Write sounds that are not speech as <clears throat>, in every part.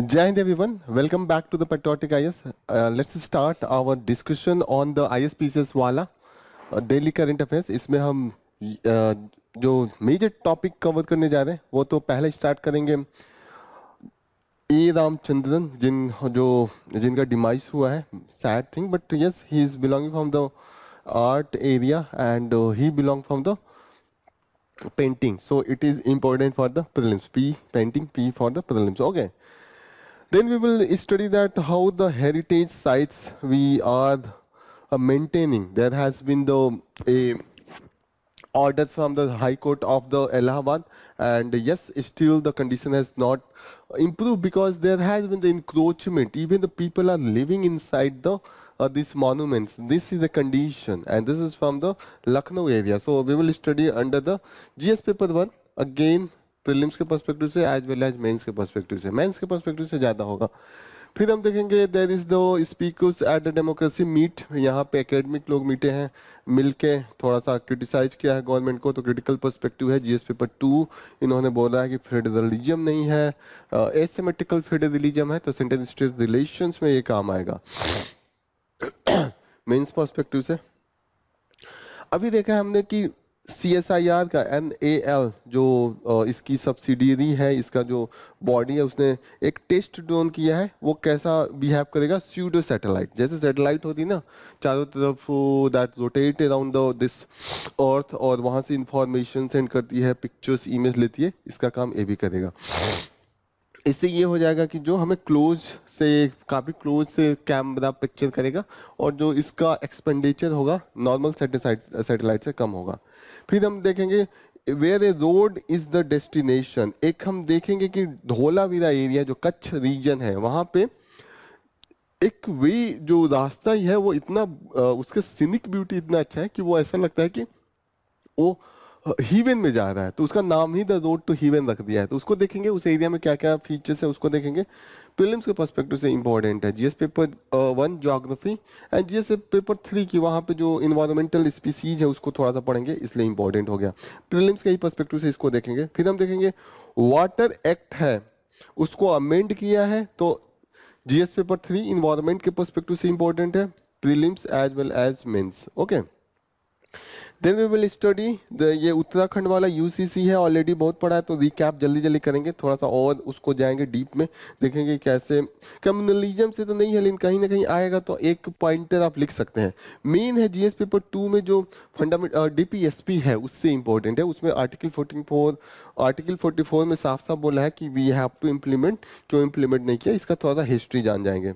Jai Hind everyone, welcome back to the Patriotic IS. Uh, let's start our discussion on the ISPCS वाला daily current affairs इसमें हम uh, जो major topic cover करने जा रहे हैं वो तो पहले स्टार्ट करेंगे ए रामचंद्रन जिन जो जिनका डिमाइस हुआ है sad thing but yes he is belonging from the art area and he belong from the painting so it is important for the prelims p painting p for the prelims okay Then we will study that how the heritage sites we are uh, maintaining. There has been the a order from the High Court of the Allahabad and yes still the condition has not improved because there has been the encroachment even the people are living inside the uh, these monuments this is the condition and this is from the Lucknow area so we will study under the GS paper 1 again prelims के perspective से as well as mains के perspective से mains के perspective से ज़्यादा होगा फिर हम देखेंगे देर इज़ दो speakers at the democracy meet यहाँ पे एकेडमिक लोग मीटे हैं मिलके थोड़ा सा क्रिटिसाइज किया है गवर्नमेंट को तो क्रिटिकल पर्सपेक्टिव है जीएस पेपर टू इन्होंने बोला है कि फेडरलिज्म नहीं है एसेमेटिकल फेडरलिज्म है तो सेंट्रल स्टेट रिलेशन में ये काम आएगा मेन्स <coughs> पर्सपेक्टिव से अभी देखा हमने कि सी एस आई आर का एन ए एल जो इसकी सब्सिडियरी है इसका जो बॉडी है उसने एक टेस्ट ड्रोन किया है वो कैसा बिहेव करेगा स्यूडो सैटेलाइट जैसे सैटेलाइट होती ना चारों तरफ that rotate around this earth और वहाँ से इंफॉर्मेशन सेंड करती है पिक्चर्स इमेज लेती है इसका काम ये भी करेगा इससे ये हो जाएगा कि जो हमें क्लोज से काफ़ी क्लोज से कैमरा पिक्चर करेगा और जो इसका एक्सपेंडिचर होगा नॉर्मल सैटेलाइट से कम होगा फिर हम देखेंगे where a road is the destination एक हम देखेंगे कि धोलावीरा एरिया जो कच्छ रीजन है वहां पे एक वे जो रास्ता ही है वो इतना उसके सीनिक ब्यूटी इतना अच्छा है कि वो ऐसा लगता है कि वो हीवन में जा रहा है तो उसका नाम ही द रोड टू हीवन रख दिया है तो उसको देखेंगे उस एरिया में क्या क्या फीचर्स है उसको देखेंगे प्रिलिम्स के पर्सपेक्टिव से इंपॉर्टेंट है GS paper one geography and GS paper three की वहाँ पे जो इन्वायरमेंटल स्पीसीज है उसको थोड़ा सा पढ़ेंगे इसलिए इंपॉर्टेंट हो गया प्रिलिम्स के ही पर्सपेक्टिव से इसको देखेंगे फिर हम देखेंगे वाटर एक्ट है उसको अमेंड किया है तो जीएस पेपर थ्री इन्वायरमेंट के पर्सपेक्टिव से इंपॉर्टेंट है prelims as well as mains okay then we will study ये उत्तराखंड वाला यूसीसी है ऑलरेडी बहुत पढ़ा है तो रिकैप जल्दी जल्दी करेंगे थोड़ा सा और उसको जाएंगे डीप में देखेंगे कैसे कम्युनलिज्म से तो नहीं है लेकिन कहीं ना कहीं आएगा तो एक पॉइंटर आप लिख सकते हैं मेन है जीएस पेपर टू में जो फंडामेंट डीपीएसपी है उससे इंपॉर्टेंट है उसमें article forty four article forty four में साफ साफ बोला है कि वी हैव टू इम्प्लीमेंट क्यों इम्प्लीमेंट नहीं किया इसका थोड़ा सा हिस्ट्री जान जाएंगे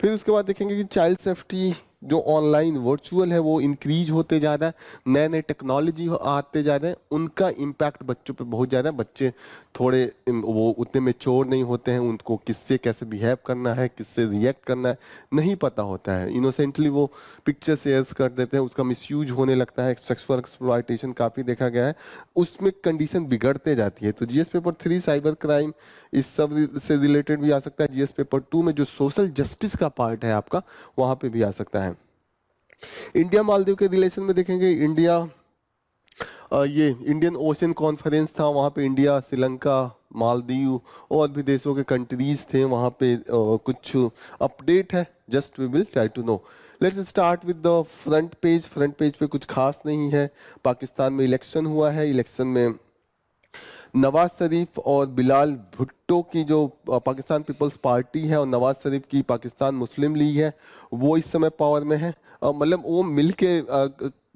फिर उसके बाद देखेंगे कि चाइल्ड सेफ्टी जो ऑनलाइन वर्चुअल है वो इंक्रीज होते जा रहा है नए नए टेक्नोलॉजी आते जा रहे हैं उनका इम्पैक्ट बच्चों पे बहुत ज़्यादा है बच्चे थोड़े वो उतने मेच्योर नहीं होते हैं उनको किससे कैसे बिहेव करना है किससे रिएक्ट करना है नहीं पता होता है इनोसेंटली वो पिक्चर शेयर्स कर देते हैं उसका मिस होने लगता है सेक्सुअल एक्सप्लाइटेशन काफ़ी देखा गया है उसमें कंडीशन बिगड़ते जाती है तो G paper three cyber crime इस सब से रिलेटेड भी आ सकता है जी पेपर टू में जो सोशल जस्टिस का पार्ट है आपका वहाँ पर भी आ सकता है इंडिया मालदीव के रिलेशन में देखेंगे इंडिया ये इंडियन ओशन कॉन्फ्रेंस था वहाँ पे इंडिया श्रीलंका मालदीव और भी देशों के कंट्रीज थे वहाँ पे कुछ अपडेट है just we will try to know let's start with the front page front page पे कुछ खास नहीं है पाकिस्तान में इलेक्शन हुआ है इलेक्शन में नवाज शरीफ और बिलाल भुट्टो की जो पाकिस्तान पीपल्स पार्टी है और नवाज शरीफ की पाकिस्तान मुस्लिम लीग है वो इस समय पावर में है मतलब वो मिल के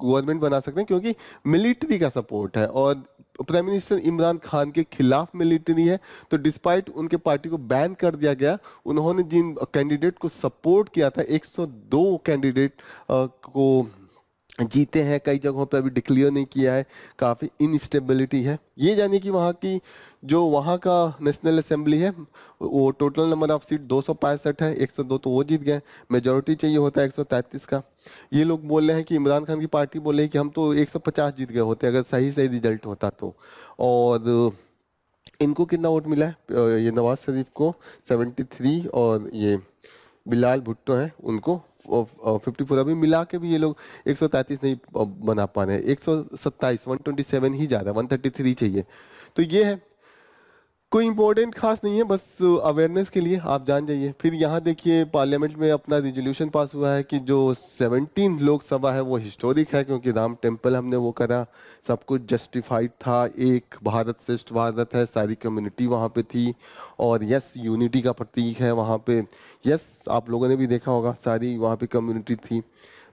गवर्नमेंट बना सकते हैं क्योंकि मिलिट्री का सपोर्ट है और प्राइम मिनिस्टर इमरान खान के खिलाफ मिलिट्री है तो डिस्पाइट उनके पार्टी को बैन कर दिया गया उन्होंने जिन कैंडिडेट को सपोर्ट किया था 102 कैंडिडेट को जीते हैं कई जगहों पे अभी डिक्लेयर नहीं किया है काफ़ी इनस्टेबिलिटी है ये जानिए कि वहाँ की जो वहाँ का नेशनल असेंबली है वो टोटल नंबर ऑफ सीट दो है 102 तो वो जीत गए मेजोरिटी चाहिए होता है 133 का ये लोग बोल रहे हैं कि इमरान खान की पार्टी बोल रही है कि हम तो 150 जीत गए होते अगर सही सही रिजल्ट होता तो और इनको कितना वोट मिला है ये नवाज शरीफ को सेवेंटी और ये बिलाल भुट्टो हैं उनको फिफ्टी फोर uh, अभी मिला के भी ये लोग एक सौ तैंतीस नहीं uh, बना पा रहे हैं एक सौ सत्ताईस वन ट्वेंटी सेवन ही ज़्यादा वन थर्टी थ्री चाहिए तो ये है कोई इम्पोर्टेंट खास नहीं है बस अवेयरनेस के लिए आप जान जाइए फिर यहाँ देखिए पार्लियामेंट में अपना रिजोल्यूशन पास हुआ है कि जो 17 लोकसभा है वो हिस्टोरिक है क्योंकि राम टेम्पल हमने वो करा सब कुछ जस्टिफाइड था एक भारत श्रेष्ठ भारत है सारी कम्युनिटी वहाँ पे थी और यस यूनिटी का प्रतीक है वहाँ पे यस आप लोगों ने भी देखा होगा सारी वहाँ पे कम्युनिटी थी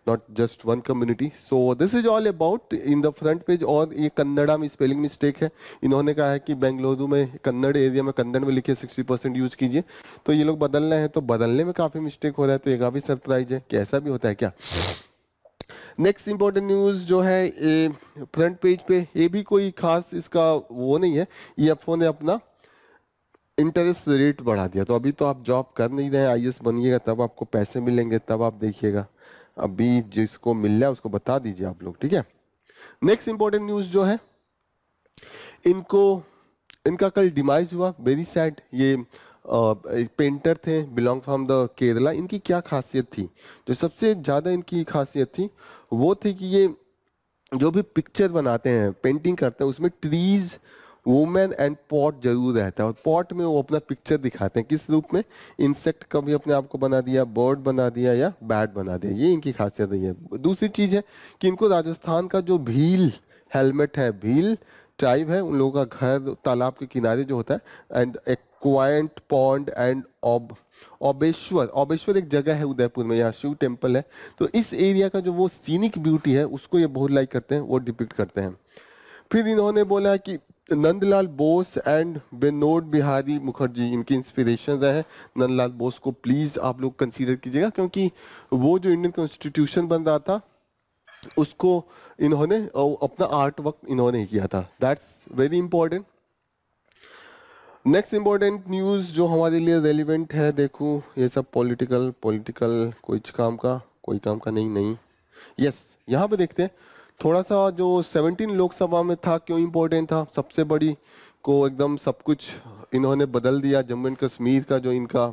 not just one community so this is all about in the front page और ये कन्नड़ा में स्पेलिंग मिस्टेक है इन्होंने कहा है कि बेंगलुरु में कन्नड़ एरिया में कन्नड़ में लिखे 60 परसेंट यूज कीजिए तो ये लोग बदलना है तो बदलने में काफ़ी मिस्टेक हो रहा है तो ये काफ़ी सरप्राइज है कि ऐसा भी होता है क्या नेक्स्ट इम्पोर्टेंट न्यूज़ जो है ये फ्रंट पेज पे ये भी कोई खास इसका वो नहीं है ये अपो ने अपना इंटरेस्ट रेट बढ़ा दिया तो अभी तो आप जॉब कर नहीं रहे आई बनिएगा तब आपको पैसे मिलेंगे तब आप देखिएगा अभी जिसको मिल रहा है उसको बता दीजिए आप लोग ठीक है नेक्स्ट इंपॉर्टेंट न्यूज जो है इनको इनका कल डिमाइज हुआ वेरी सैड ये पेंटर थे बिलोंग फ्रॉम द केरला इनकी क्या खासियत थी जो सबसे ज़्यादा इनकी खासियत थी वो थी कि ये जो भी पिक्चर बनाते हैं पेंटिंग करते हैं उसमें ट्रीज़ वुमेन एंड पॉट जरूर रहता है और पॉट में वो अपना पिक्चर दिखाते हैं किस रूप में इंसेक्ट कभी अपने आप को बना दिया बर्ड बना दिया या बैट बना दिया ये इनकी खासियत रही है दूसरी चीज़ है कि इनको राजस्थान का जो भील हेलमेट है भील ट्राइब है उन लोगों का घर तालाब के किनारे जो होता है एंड एक पॉन्ड एंड ऑब ओबेश्वर ओबेश्वर एक जगह है उदयपुर में यहाँ शिव टेम्पल है तो इस एरिया का जो वो सीनिक ब्यूटी है उसको ये बहुत लाइक करते हैं वो डिपिक्ट करते हैं फिर इन्होंने बोला कि नंदलाल बोस एंड विनोद बिहारी मुखर्जी इनकी इंस्पिरेशन हैं नंदलाल बोस को प्लीज़ आप लोग कंसीडर कीजिएगा क्योंकि वो जो इंडियन कॉन्स्टिट्यूशन बन रहा था उसको इन्होंने अपना आर्ट वर्क इन्होंने ही किया था that's very important next important news जो हमारे लिए रेलिवेंट है देखो ये सब पॉलिटिकल पॉलिटिकल कुछ काम का कोई काम का नहीं नहीं यस yes, यहाँ पे देखते हैं थोड़ा सा जो 17 लोकसभा में था क्यों इम्पोर्टेंट था सबसे बड़ी को एकदम सब कुछ इन्होंने बदल दिया जम्मू एंड कश्मीर का जो इनका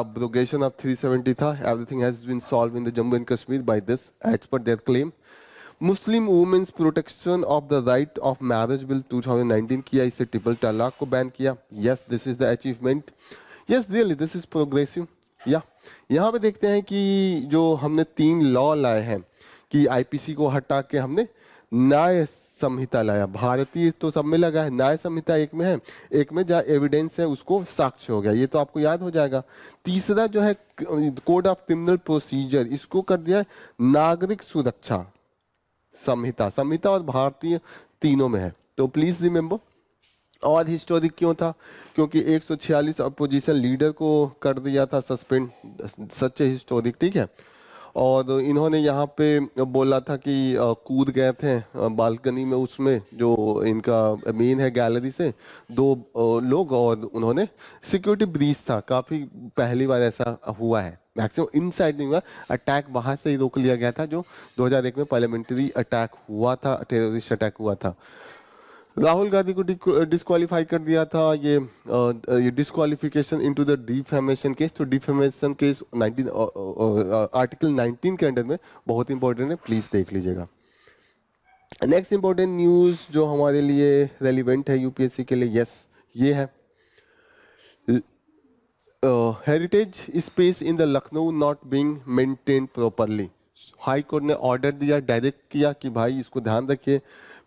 एब्रोगेशन ऑफ 370 था everything has been solve in the Jammu and Kashmir by this as per their claim Muslim women's protection of the right of marriage bill 2019 किया इसे ट्रिपल तलाक को बैन किया yes this is the achievement yes really this is progressive या यहाँ पे देखते हैं कि जो हमने तीन लॉ लाए हैं कि e आईपीसी को हटा के हमने न्याय संहिता लाया भारतीय तो सब में लगा है न्याय संहिता एक में है एक में जहाँ एविडेंस है उसको साक्ष्य हो गया ये तो आपको याद हो जाएगा तीसरा जो है कोड ऑफ क्रिमिनल प्रोसीजर इसको कर दिया है नागरिक सुरक्षा संहिता संहिता और भारतीय तीनों में है तो प्लीज रिमेम्बर और हिस्टोरिक क्यों था क्योंकि 146 अपोजिशन लीडर को कर दिया था सस्पेंड सच्चे हिस्टोरिक ठीक है और इन्होंने यहाँ पे बोला था कि कूद गए थे बालकनी में उसमें जो इनका मेन है गैलरी से दो लोग और उन्होंने सिक्योरिटी ब्रीज था काफ़ी पहली बार ऐसा हुआ है मैक्सिमम इन साइड नहीं हुआ अटैक वहाँ से ही रोक लिया गया था जो 2001 में पार्लियामेंट्री अटैक हुआ था टेररिस्ट अटैक हुआ था राहुल गांधी को डिस्कालीफाई कर दिया था ये ये disqualification into the defamation case तो डिफेमेशन केस 19 आर्टिकल 19 के अंडर में बहुत इंपॉर्टेंट है प्लीज़ देख लीजिएगा नेक्स्ट इंपॉर्टेंट न्यूज़ जो हमारे लिए रेलिवेंट है यूपीएससी के लिए यस ये है heritage space in the Lucknow not being maintain properly high court ने ऑर्डर दिया डायरेक्ट किया कि भाई इसको ध्यान रखिए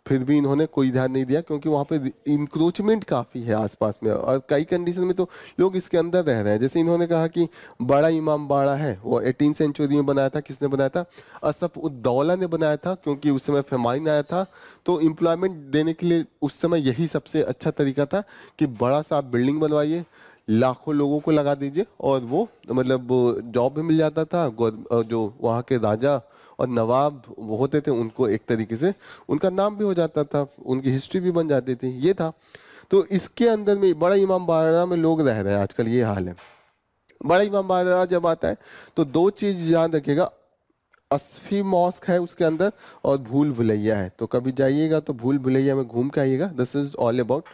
फिर भी इन्होंने कोई ध्यान नहीं दिया क्योंकि वहाँ पे इंक्रोचमेंट काफ़ी है आसपास में और कई कंडीशन में तो लोग इसके अंदर रह रहे हैं जैसे इन्होंने कहा कि बड़ा इमाम बाड़ा है वो एटीन सेंचुरी में बनाया था किसने बनाया था असफ उद्दौला ने बनाया था क्योंकि उस समय फेमाइन आया था तो एम्प्लॉयमेंट देने के लिए उस समय यही सबसे अच्छा तरीका था कि बड़ा सा आप बिल्डिंग बनवाइए लाखों लोगों को लगा दीजिए और वो मतलब जॉब भी मिल जाता था जो वहाँ के राजा और नवाब होते थे उनको एक तरीके से उनका नाम भी हो जाता था उनकी हिस्ट्री भी बन जाती थी ये था तो इसके अंदर में बड़ा इमाम बारा में लोग रह रहे हैं आजकल ये हाल है बड़ा इमाम बारा जब आता है तो दो चीज़ याद रखिएगा असफी मॉस्क है उसके अंदर और भूल भुलैया है तो कभी जाइएगा तो भूल भुलैया में घूम के आइएगा this is all about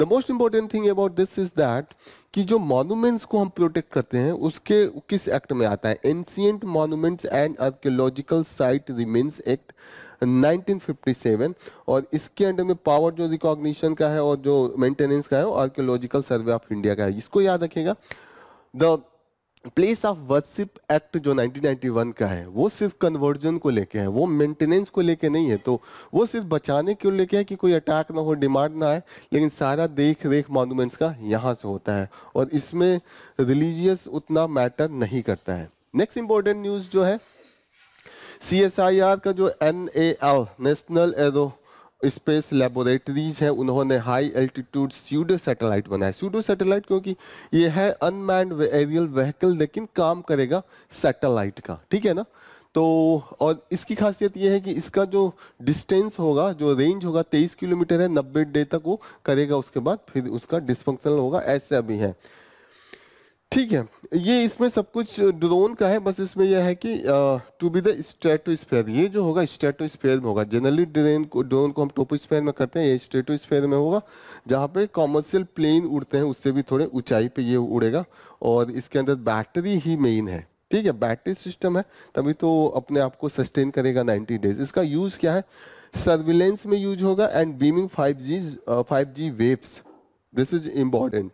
the most important thing about this is that कि जो मॉन्यूमेंट्स को हम प्रोटेक्ट करते हैं उसके किस एक्ट में आता है ancient monuments and archaeological site remains act 1957 और इसके अंडर में पावर जो रिकॉग्निशन का है और जो मेंटेनेंस का है आर्कियोलॉजिकल सर्वे ऑफ इंडिया का है इसको याद रखेगा the place of worship act जो 1991 का है वो सिर्फ कन्वर्जन को लेके है वो मेंटेनेंस को लेके नहीं है तो वो सिर्फ बचाने के लेके है कि कोई अटैक ना हो डिमांड ना आए लेकिन सारा देख रेख मॉन्यूमेंट्स का यहाँ से होता है और इसमें रिलीजियस उतना मैटर नहीं करता है नेक्स्ट इंपॉर्टेंट न्यूज़ जो है सी का जो N national aerospace laboratories है उन्होंने हाई एल्टीट्यूड सीडो सैटेलाइट बनाया सीडो सैटेलाइट क्योंकि ये है अनमैंड एरियल व्हीकल लेकिन काम करेगा सैटेलाइट का ठीक है ना तो और इसकी खासियत ये है कि इसका जो डिस्टेंस होगा जो रेंज होगा 23 किलोमीटर है 90 डे तक वो करेगा उसके बाद फिर उसका डिस्फंक्शनल होगा ऐसे भी है ठीक है ये इसमें सब कुछ ड्रोन का है बस इसमें यह है कि टू बी द स्पेयर ये जो होगा स्टेटो स्पेयर में होगा जनरली ड्रेन को ड्रोन को हम टोपो स्पेयर में करते हैं ये स्पेयर में होगा जहाँ पे कॉमर्शियल प्लेन उड़ते हैं उससे भी थोड़े ऊंचाई पे ये उड़ेगा और इसके अंदर बैटरी ही मेन है ठीक है बैटरी सिस्टम है तभी तो अपने आप को सस्टेन करेगा नाइन्टी डेज इसका यूज़ क्या है सर्विलेंस में यूज होगा and beaming five G five G waves this is important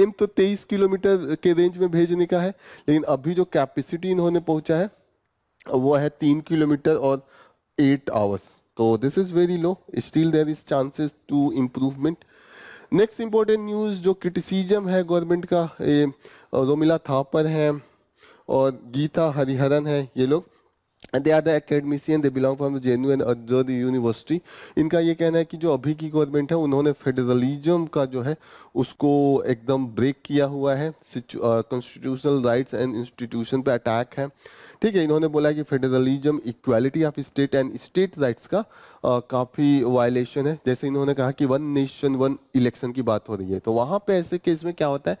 um तो 23 किलोमीटर के रेंज में भेजने का है लेकिन अभी जो कैपेसिटी इन्होंने पहुंचा है वो है तीन किलोमीटर और एट आवर्स तो this is very low still there is chances to improvement next important news जो क्रिटिसिजम है गवर्नमेंट का रोमिला थापर है और गीता हरिहरन है ये लोग and they are the academician they belong from JNU and university इनका ये कहना है कि जो अभी की गवर्नमेंट है उन्होंने फेडरलिज्म का जो है उसको एकदम ब्रेक किया हुआ है कॉन्स्टिट्यूशनल राइट्स एंड इंस्टीट्यूशन पे अटैक है ठीक है इन्होंने बोला कि federalism equality of state and state rights का uh, काफ़ी वायलेशन है जैसे इन्होंने कहा कि वन नेशन वन इलेक्शन की बात हो रही है तो वहाँ पे ऐसे केस में क्या होता है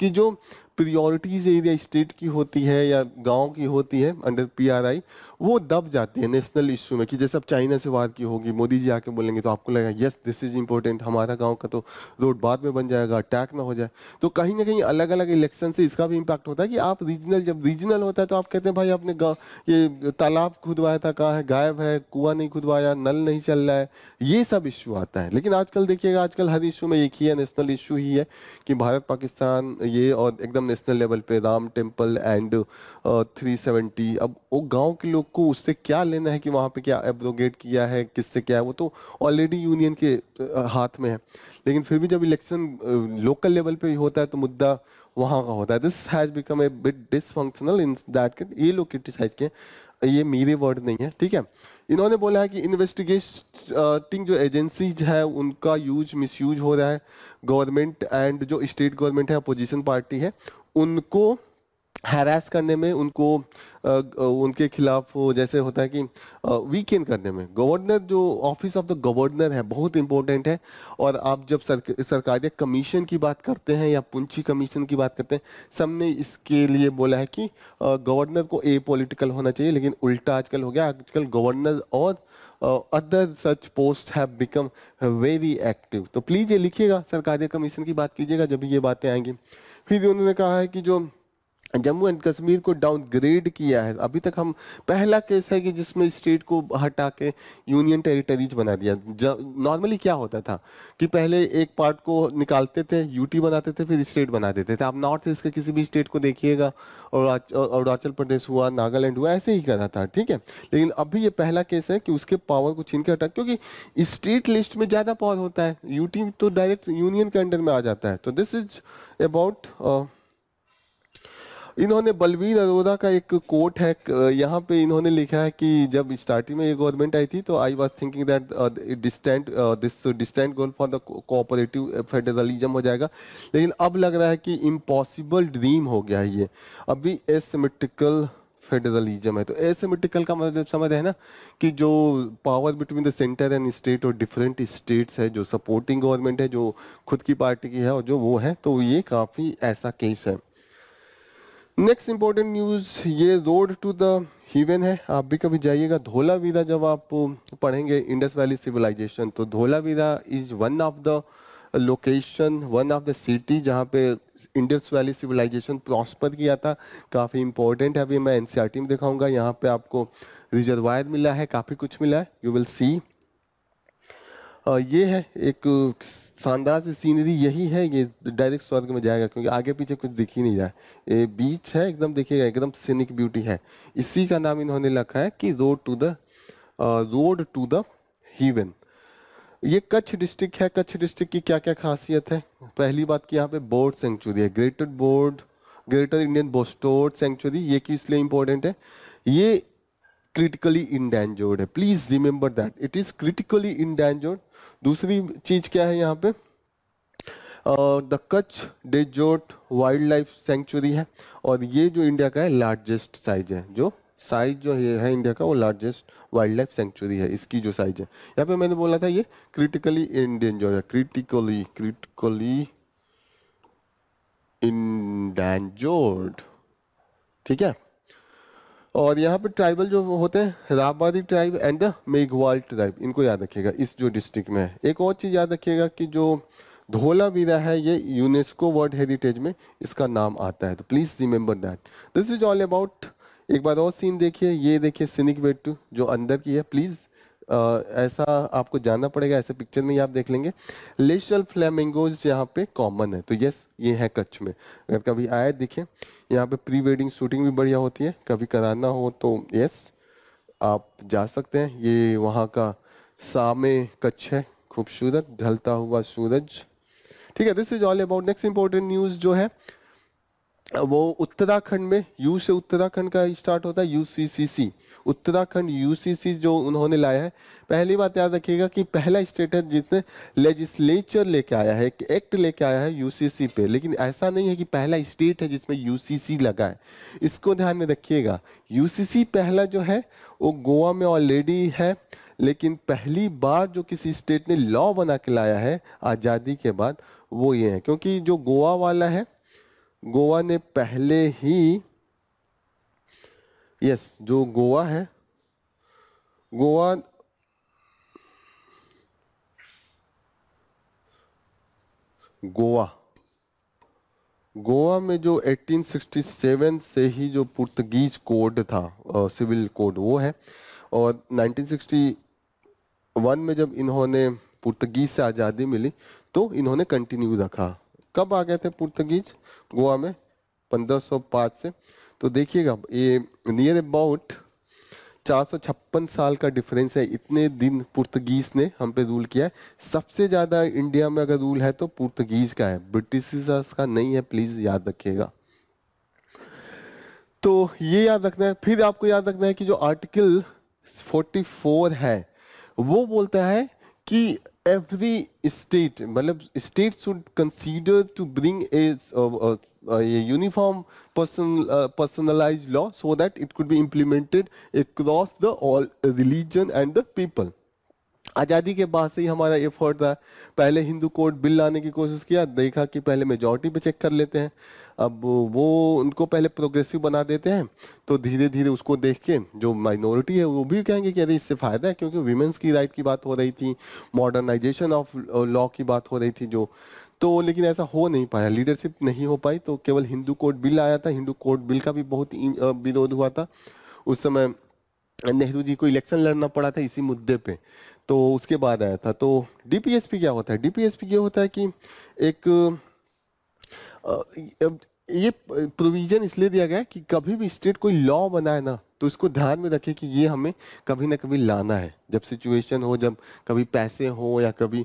कि जो प्रियोरिटीज एरिया स्टेट की होती है या गांव की होती है अंडर पीआरआई वो दब जाती है नेशनल इशू में कि जैसे अब चाइना से बात की होगी मोदी जी आके बोलेंगे तो आपको लगेगा यस दिस इज इंपॉर्टेंट हमारा गांव का तो रोड बाद में बन जाएगा अटैक ना हो जाए तो कहीं ना कहीं अलग अलग इलेक्शन से इसका भी इम्पैक्ट होता है कि आप रीजनल जब रीजनल होता है तो आप कहते हैं भाई आपने गाँव ये तालाब खुदवाया था कहाँ है गायब है कुआ नहीं खुदवाया नल नहीं चल रहा है ये सब इश्यू आता है लेकिन आजकल देखिएगा आजकल हर इशू में एक ही है नेशनल इशू ही है कि भारत पाकिस्तान ये और एकदम एकदम नेशनल लेवल पे Ram temple and three seventy अब वो गांव के लोग को उससे क्या लेना है कि वहाँ पे क्या एब्रोगेट किया है किससे क्या है वो तो ऑलरेडी यूनियन के uh, हाथ में है लेकिन फिर भी जब इलेक्शन लोकल लेवल पे होता है तो मुद्दा वहाँ का होता है this has become a bit dysfunctional in that ये लोग क्रिटिसाइज किए ये मेरे वर्ड नहीं है ठीक है इन्होंने बोला है कि इन्वेस्टिगेटिंग जो एजेंसीज है उनका यूज मिसयूज हो रहा है गवर्नमेंट एंड जो स्टेट गवर्नमेंट है अपोजिशन पार्टी है उनको हैरास करने में उनको उनके खिलाफ जैसे होता है कि वीकेंड करने में गवर्नर जो ऑफिस ऑफ द गवर्नर है बहुत इंपॉर्टेंट है और आप जब सरक, सरकारी कमीशन की बात करते हैं या पुंछी कमीशन की बात करते हैं सबने इसके लिए बोला है कि गवर्नर को ए पॉलिटिकल होना चाहिए लेकिन उल्टा आजकल हो गया आजकल गवर्नर और other such post have become very active तो प्लीज़ ये लिखिएगा सरकारी कमीशन की बात कीजिएगा जब ये बातें आएंगी फिर उन्होंने कहा है कि जो जम्मू एंड कश्मीर को डाउनग्रेड किया है अभी तक हम पहला केस है कि जिसमें स्टेट को हटा के यूनियन टेरिटरीज बना दिया नॉर्मली क्या होता था कि पहले एक पार्ट को निकालते थे यूटी बनाते थे फिर स्टेट बना देते थे आप नॉर्थ ईस्ट के किसी भी स्टेट को देखिएगा अरुणाचल प्रदेश हुआ नागालैंड हुआ ऐसे ही करा था ठीक है लेकिन अभी ये पहला केस है कि उसके पावर को छीन के हटा क्योंकि स्टेट लिस्ट में ज़्यादा पावर होता है यूटी तो डायरेक्ट यूनियन के अंडर में आ जाता है तो दिस इज अबाउट इन्होंने बलवीर अरोरा का एक कोट है यहाँ पे इन्होंने लिखा है कि जब स्टार्टिंग में ये गवर्नमेंट आई थी तो I was thinking that distant this distant goal for the cooperative federalism हो जाएगा लेकिन अब लग रहा है कि इम्पॉसिबल ड्रीम हो गया है ये अभी एसमेट्रिकल फेडरलिज्म है तो एसमेट्रिकल का मतलब समझ है ना कि जो power between the centre and state और डिफरेंट स्टेट्स है जो सपोर्टिंग गवर्नमेंट है जो खुद की पार्टी की है और जो वो है तो ये काफ़ी ऐसा केस है नेक्स्ट इंपॉर्टेंट न्यूज़ ये रोड टू द हीवन है आप भी कभी जाइएगा धोलावीरा जब आप पढ़ेंगे इंडस वैली सिविलाइजेशन तो Dholavira is one of the location one of the city जहाँ पे इंडस वैली सिविलाइजेशन प्रॉस्पर किया था काफ़ी इंपॉर्टेंट है अभी मैं एन e में दिखाऊंगा यहाँ पे आपको रिजर्वायर मिला है काफ़ी कुछ मिला है यू विल सी ये है एक शानदार से सीनरी यही है ये डायरेक्ट स्वर्ग में जाएगा क्योंकि आगे पीछे कुछ दिख ही नहीं जाए ये बीच है एकदम देखिएगा एकदम सीनिक ब्यूटी है इसी का नाम इन्होंने रखा है कि road to the road to the heaven ये कच्छ डिस्ट्रिक्ट है कच्छ डिस्ट्रिक्ट की क्या क्या खासियत है पहली बात की यहाँ पे बोर्ड सेंचुरी है greater bird greater Indian bustard sanctuary ये की इसलिए इम्पोर्टेंट है ये क्रिटिकली इंडेंजर्ड है please remember that it is critically endangered दूसरी चीज क्या है यहाँ पे the Kutch desert wildlife sanctuary है और ये जो इंडिया का है लार्जेस्ट साइज है जो साइज जो है, है इंडिया का वो लार्जेस्ट वाइल्ड लाइफ सेंचुरी है इसकी जो साइज है यहाँ पे मैंने बोला था ये क्रिटिकली इंडेंजर्ड है क्रिटिकली क्रिटिकली इंडेंजर्ड ठीक है और यहाँ पे ट्राइबल जो होते हैं रामबादी tribe and the Meghwal tribe इनको याद रखिएगा इस जो डिस्ट्रिक्ट में है एक और चीज़ याद रखिएगा कि जो धोला वीरा है ये यूनेस्को वर्ल्ड हेरिटेज में इसका नाम आता है तो please remember that this is all about एक बार और सीन देखिए ये देखिए सिनिक वेटू जो अंदर की है प्लीज़ ऐसा आपको जानना पड़ेगा ऐसे पिक्चर में ही आप देख लेंगे लेशल फ्लैमिंगोज यहाँ पे कॉमन है तो यस ये है कच्छ में अगर कभी आए दिखें यहाँ पे प्री वेडिंग शूटिंग भी बढ़िया होती है कभी कराना हो तो यस आप जा सकते हैं ये वहाँ का सामे कच्छ है खूबसूरत ढलता हुआ सूरज ठीक है this is all about next important news जो है वो उत्तराखंड में यू से उत्तराखंड का स्टार्ट होता है U C C C Uttarakhand UCC जो उन्होंने लाया है पहली बात याद रखिएगा कि पहला स्टेट है जिसने लेजिस्लेचर लेके आया है एक एक्ट लेके आया है यूसीसी पे लेकिन ऐसा नहीं है कि पहला स्टेट है जिसमें यूसीसी लगा है इसको ध्यान में रखिएगा यूसीसी पहला जो है वो गोवा में ऑलरेडी है लेकिन पहली बार जो किसी स्टेट ने लॉ बना के लाया है आज़ादी के बाद वो ये है क्योंकि जो गोवा वाला है गोवा ने पहले ही यस जो गोवा है गोवा गोवा गोवा में जो 1867 से ही जो पुर्तगीज कोड था सिविल कोड वो है और 1961 में जब इन्होंने पुर्तगीज से आज़ादी मिली तो इन्होंने कंटिन्यू रखा कब आ गए थे पुर्तगीज गोवा में 1505 से तो देखिएगा ये नियर अबाउट चार साल का डिफरेंस है इतने दिन पुर्तगीज ने हम पे रूल किया है सबसे ज़्यादा इंडिया में अगर रूल है तो पुर्तगीज का है ब्रिटिशर्स का नहीं है प्लीज़ याद रखिएगा तो ये याद रखना है फिर आपको याद रखना है कि जो आर्टिकल 44 है वो बोलता है कि every state matlab states should consider to bring a, a, a uniform person, uh, personalized law so that it could be implemented across the all uh, religion and the people आज़ादी के बाद से ही हमारा एफर्ट था पहले Hindu court bill लाने की कोशिश किया देखा कि पहले मेजॉरिटी पे चेक कर लेते हैं अब वो उनको पहले प्रोग्रेसिव बना देते हैं तो धीरे धीरे उसको देख के जो माइनॉरिटी है वो भी कहेंगे कि अरे इससे फ़ायदा है क्योंकि वीमेंस की राइट की बात हो रही थी मॉडर्नाइजेशन ऑफ लॉ की बात हो रही थी जो तो लेकिन ऐसा हो नहीं पाया लीडरशिप नहीं हो पाई तो केवल हिंदू कोर्ट बिल आया था हिंदू कोर्ट बिल का भी बहुत uh, विरोध हुआ था उस समय नेहरू जी को इलेक्शन लड़ना पड़ा था इसी मुद्दे पे तो उसके बाद आया था तो डीपीएसपी क्या होता है डीपीएसपी ये होता है कि एक ये प्रोविज़न इसलिए दिया गया कि कभी भी स्टेट कोई लॉ बनाए ना तो इसको ध्यान में रखें कि ये हमें कभी ना कभी लाना है जब सिचुएशन हो जब कभी पैसे हो या कभी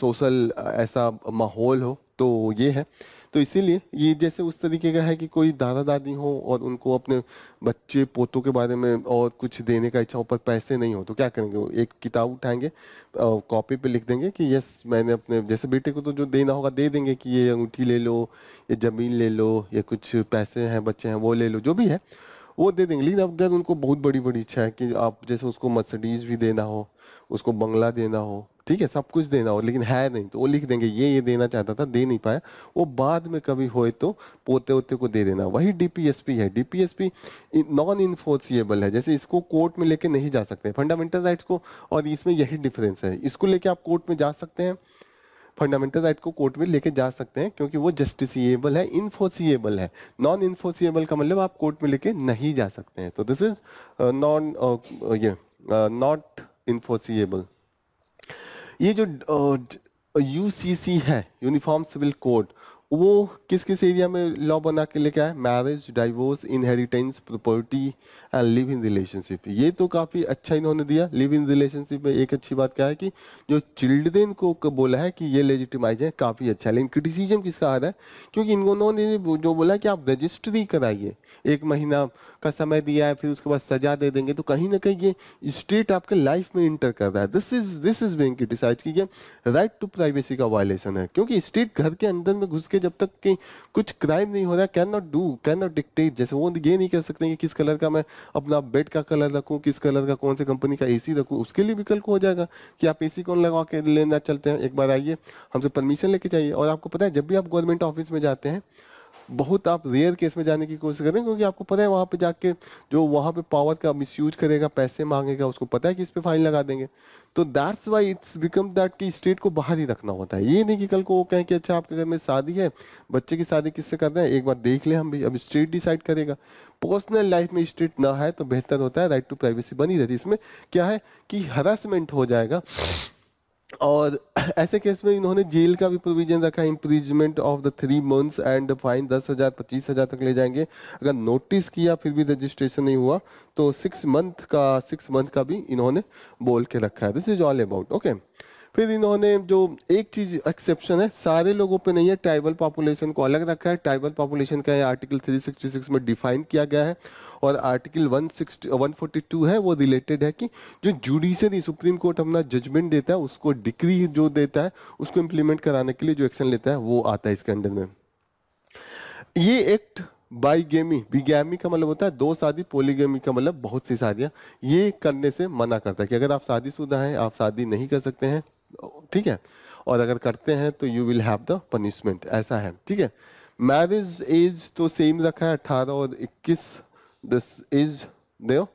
सोशल ऐसा माहौल हो तो ये है तो इसीलिए ये जैसे उस तरीके का है कि कोई दादा दादी हो और उनको अपने बच्चे पोतों के बारे में और कुछ देने का इच्छा हो पर पैसे नहीं हो तो क्या करेंगे वो एक किताब उठाएंगे कॉपी पे लिख देंगे कि यस मैंने अपने जैसे बेटे को तो जो देना होगा दे देंगे कि ये अंगूठी ले लो ये ज़मीन ले लो ये कुछ पैसे हैं बच्चे हैं वो ले लो जो भी है वो दे देंगे लेकिन अगर उनको बहुत बड़ी बड़ी इच्छा है कि आप जैसे उसको मसडीज भी देना हो उसको बंगला देना हो ठीक है सब कुछ देना हो लेकिन है नहीं तो वो लिख देंगे ये ये देना चाहता था दे नहीं पाया वो बाद में कभी होए तो पोते वोते को दे देना वही डीपीएसपी है डीपीएसपी नॉन इन्फोर्सिएबल है जैसे इसको कोर्ट में लेके नहीं जा सकते फंडामेंटल राइट्स को और इसमें यही डिफरेंस है इसको लेके आप कोर्ट में जा सकते हैं फंडामेंटल राइट को कोर्ट में लेके जा सकते हैं क्योंकि वो जस्टिसिएबल है इन्फोर्सिएबल है नॉन इन्फोर्सिएबल का मतलब आप कोर्ट में लेके नहीं जा सकते हैं तो दिस इज नॉन ये नॉट uh, इन्फोर्सिएबल ये जो यू है यूनिफॉर्म सिविल कोड वो किस किस एरिया में लॉ बना के लेके आए marriage divorce inheritance property and live in relationship ये तो काफ़ी अच्छा इन्होंने दिया लिव इन रिलेशनशिप में एक अच्छी बात क्या है कि जो चिल्ड्रेन को बोला है कि ये लेजिटिमाइज है काफ़ी अच्छा है लेकिन क्रिटिसिजम किसका आ रहा है क्योंकि इन उन्होंने जो बोला कि आप रजिस्ट्री कराइए एक महीना का समय दिया है फिर उसके बाद सजा दे देंगे तो कहीं ना कहीं ये स्टेट आपके लाइफ में इंटर कर रहा है this is this is being criticise right to privacy का वायलेशन है क्योंकि स्टेट घर के अंदर में घुस के जब तक कि कुछ क्राइम नहीं हो रहा can not do can not dictate जैसे वो ये नहीं कह सकते कि किस कलर का मैं अपना बेड का कलर रखूँ किस कलर का कौन से कंपनी का एसी रखूँ उसके लिए विकल्प हो जाएगा कि आप ए कौन लगा के लेना चलते हैं एक बार आइए हमसे परमिशन लेके जाइए और आपको पता है जब भी आप गवर्नमेंट ऑफिस में जाते हैं बहुत आप रेयर केस में जाने की कोशिश करें क्योंकि आपको पता है वहाँ पे जाके जो वहाँ पे पावर का यूज करेगा पैसे मांगेगा उसको पता है कि इस पर फाइन लगा देंगे तो that's why it's become that कि स्टेट को बाहर ही रखना होता है ये नहीं कि कल को वो कहें कि अच्छा आपके घर में शादी है बच्चे की शादी किससे कर रहे हैं एक बार देख लें हम भी अब स्टेट डिसाइड करेगा पर्सनल लाइफ में स्टेट ना है तो बेहतर होता है राइट टू प्राइवेसी बनी रहती है इसमें क्या है कि हरासमेंट हो जाएगा और <clears throat> ऐसे केस में इन्होंने जेल का भी प्रोविजन रखा imprisonment of the three months and fine दस हज़ार पच्चीस हज़ार तक ले जाएंगे अगर नोटिस किया फिर भी रजिस्ट्रेशन नहीं हुआ तो सिक्स मंथ का सिक्स मंथ का भी इन्होंने बोल के रखा है this is all about okay फिर इन्होंने जो एक चीज एक्सेप्शन है सारे लोगों पे नहीं है ट्राइबल पॉपुलेशन को अलग रखा है ट्राइबल पॉपुलेशन का आर्टिकल 366 में डिफाइन किया गया है और आर्टिकल 160 142 है वो रिलेटेड है कि जो जुडिशरी सुप्रीम कोर्ट अपना जजमेंट देता है उसको डिक्री जो देता है उसको इम्प्लीमेंट कराने के लिए जो एक्शन लेता है वो आता है इसके अंडर में ये एक्ट बाई गेमी बिगैमी का मतलब होता है दो शादी पोलीगेमी का मतलब बहुत सी शादियाँ ये करने से मना करता है कि अगर आप शादीशुदा हैं आप शादी नहीं कर सकते हैं ठीक है और अगर करते हैं तो you will have the punishment ऐसा है ठीक है मैरिज एज तो सेम रखा है अट्ठारह और इक्कीस this is they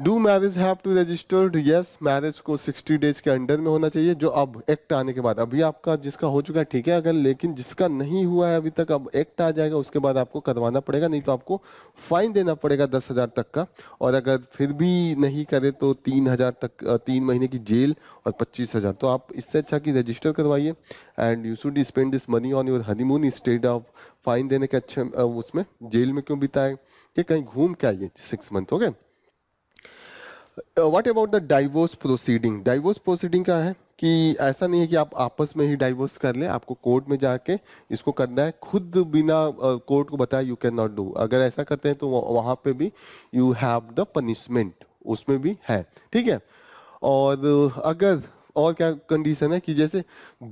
do marriage have to registered yes marriage को 60 डेज के अंडर में होना चाहिए जो अब एक्ट आने के बाद अभी आपका जिसका हो चुका है ठीक है अगर लेकिन जिसका नहीं हुआ है अभी तक अब एक्ट आ जाएगा उसके बाद आपको करवाना पड़ेगा नहीं तो आपको फाइन देना पड़ेगा दस हज़ार तक का और अगर फिर भी नहीं करे तो तीन हज़ार तक तीन महीने की जेल और पच्चीस हज़ार तो आप इससे अच्छा कि रजिस्टर करवाइए and you should spend this money on your honeymoon state of fine देने के अच्छे उसमें जेल में क्यों बिताए कि कहीं घूम के आइए सिक्स मंथ हो गए what about the divorce proceeding divorce proceeding क्या है कि ऐसा नहीं है कि आप आपस में ही डाइवोर्स कर लें आपको कोर्ट में जाके इसको करना है खुद बिना कोर्ट uh, को बताया यू कैन नॉट डू अगर ऐसा करते हैं तो वहां पे भी यू हैव द पनिशमेंट उसमें भी है ठीक है और अगर और क्या कंडीशन है कि जैसे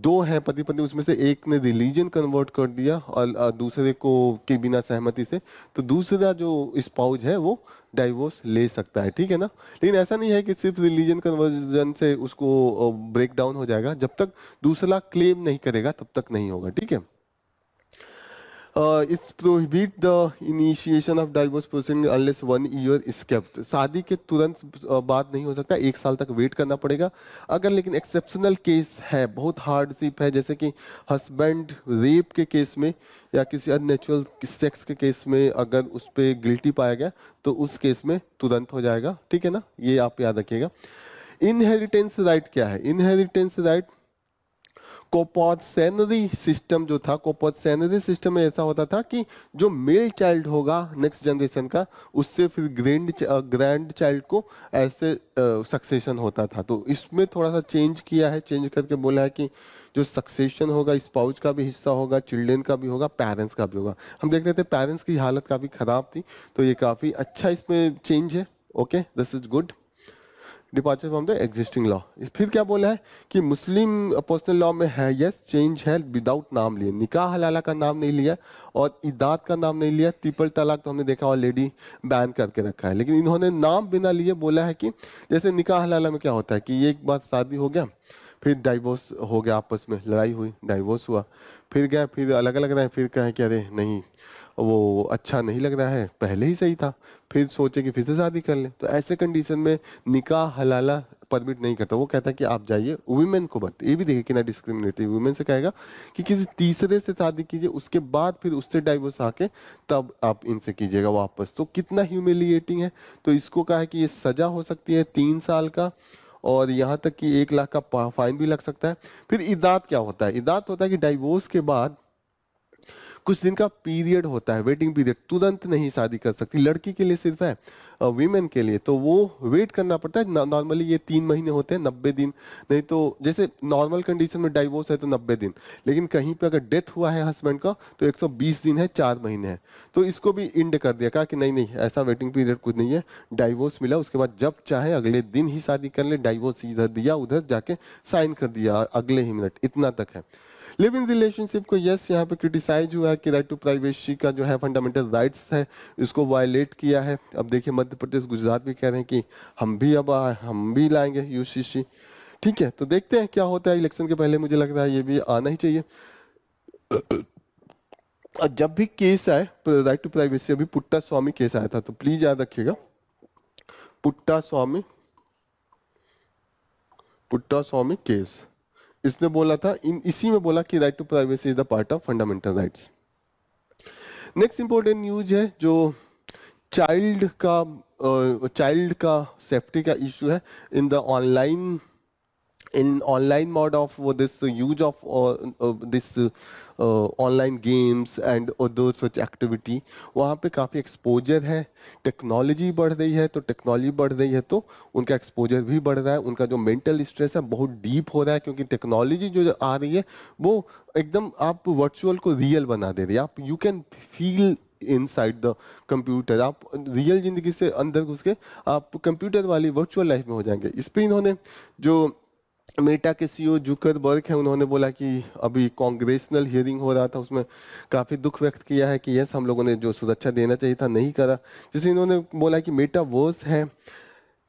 दो हैं पति पत्नी उसमें से एक ने रिलीजन कन्वर्ट कर दिया और दूसरे को के बिना सहमति से तो दूसरा जो स्पाउज है वो डाइवोर्स ले सकता है ठीक है ना लेकिन ऐसा नहीं है कि सिर्फ रिलीजन कन्वर्जन से उसको ब्रेक डाउन हो जाएगा जब तक दूसरा क्लेम नहीं करेगा तब तक नहीं होगा ठीक है uh, it's prohibit the initiation of divorce proceeding unless one year is kept. शादी के तुरंत uh, बात नहीं हो सकता एक साल तक वेट करना पड़ेगा अगर लेकिन एक्सेप्शनल केस है बहुत हार्ड सिप है जैसे कि हस्बैंड रेप के केस में या किसी अननेचुरल सेक्स के केस में अगर उस पर गिल्टी पाया गया तो उस केस में तुरंत हो जाएगा ठीक है ना ये आप याद रखिएगा इनहेरिटेंस राइट क्या है inheritance right right, coparcenary system जो था कोपोसेनरी सिस्टम में ऐसा होता था कि जो मेल चाइल्ड होगा नेक्स्ट जनरेशन का उससे फिर ग्रैंड ग्रैंड चाइल्ड को ऐसे सक्सेशन होता था तो इसमें थोड़ा सा चेंज किया है चेंज करके बोला है कि जो सक्सेशन होगा स्पाउच का भी हिस्सा होगा चिल्ड्रेन का भी होगा पेरेंट्स का भी होगा हम देख रहे थे पेरेंट्स की हालत काफ़ी ख़राब थी तो ये काफ़ी अच्छा इसमें चेंज है okay this is good departure from the existing law फिर क्या बोला है कि मुस्लिम पर्सनल लॉ में है यस चेंज है विदाउट नाम लिए निकाह हलाला का नाम नहीं लिया और इदात का नाम नहीं लिया ट्रिपल तलाक तो हमने देखा ऑलरेडी बैन करके रखा है लेकिन इन्होंने नाम बिना लिए बोला है कि जैसे निकाह हलाला में क्या होता है कि एक बार शादी हो गया फिर डाइवोर्स हो गया आपस में लड़ाई हुई डाइवोर्स हुआ फिर गया फिर अलग अलग रहे फिर कहें कि अरे नहीं वो अच्छा नहीं लग रहा है पहले ही सही था फिर सोचे कि फिर से शादी कर लें तो ऐसे कंडीशन में निकाह हलाला परमिट नहीं करता वो कहता कि आप जाइए वुमेन को मत ये भी देखे कि ना डिस्क्रिमिनेटिव वुमेन से कहेगा कि किसी तीसरे से शादी कीजिए उसके बाद फिर उससे डाइवोर्स आके तब आप इनसे कीजिएगा वापस तो कितना ह्यूमिलिएटिंग है तो इसको कहा है कि ये सज़ा हो सकती है तीन साल का और यहाँ तक कि एक लाख का फाइन भी लग सकता है फिर इदात क्या होता है इदात होता है कि डाइवोर्स के बाद कुछ दिन का पीरियड होता है वेटिंग पीरियड तुरंत नहीं शादी कर सकती लड़की के लिए सिर्फ है वीमेन के लिए तो वो वेट करना पड़ता है नॉर्मली ये तीन महीने होते हैं नब्बे दिन नहीं तो जैसे नॉर्मल कंडीशन में डाइवोर्स है तो नब्बे दिन लेकिन कहीं पे अगर डेथ हुआ है हस्बैंड का तो 120 दिन है चार महीने है तो इसको भी इंड कर दिया कहा कि नहीं नहीं ऐसा वेटिंग पीरियड कुछ नहीं है डाइवोर्स मिला उसके बाद जब चाहे अगले दिन ही शादी कर ले डाइवोर्स इधर दिया उधर जाके साइन कर दिया अगले ही मिनट इतना तक है लिव इन रिलेशनशिप को यस यहाँ पे क्रिटिसाइज हुआ है कि राइट टू प्राइवेसी का जो है फंडामेंटल राइट्स है इसको वायलेट किया है अब देखिए मध्य प्रदेश गुजरात भी कह रहे हैं कि हम भी अब हम भी लाएंगे यूसीसी ठीक है तो देखते हैं क्या होता है इलेक्शन के पहले मुझे लग रहा है ये भी आना ही चाहिए और जब भी केस आए राइट टू प्राइवेसी अभी पुट्टा स्वामी केस आया था तो प्लीज याद रखिएगा पुट्टा स्वामी पुट्टा स्वामी केस इसने बोला था इन इसी में बोला कि right to privacy is the part of fundamental rights next important news है जो चाइल्ड का चाइल्ड का सेफ्टी का इशू है in the online in online mode of this use of this online games and do such activity वहाँ पे काफ़ी exposure है टेक्नोलॉजी बढ़ रही है तो टेक्नोलॉजी बढ़ रही है तो उनका एक्सपोजर भी बढ़ रहा है उनका जो मेंटल स्ट्रेस है बहुत डीप हो रहा है क्योंकि टेक्नोलॉजी जो आ रही है वो एकदम आप वर्चुअल को रियल बना दे रही है आप you can feel inside the computer आप रियल ज़िंदगी से अंदर घुस के आप कंप्यूटर वाली वर्चुअल लाइफ में हो जाएंगे इस पर इन्होंने जो मेटा के सीईओ बर्क है उन्होंने बोला कि अभी कांग्रेसनल हियरिंग हो रहा था उसमें काफ़ी दुख व्यक्त किया है कि यस हम लोगों ने जो सुरक्षा देना चाहिए था नहीं करा जिसे इन्होंने बोला कि मेटा वर्स है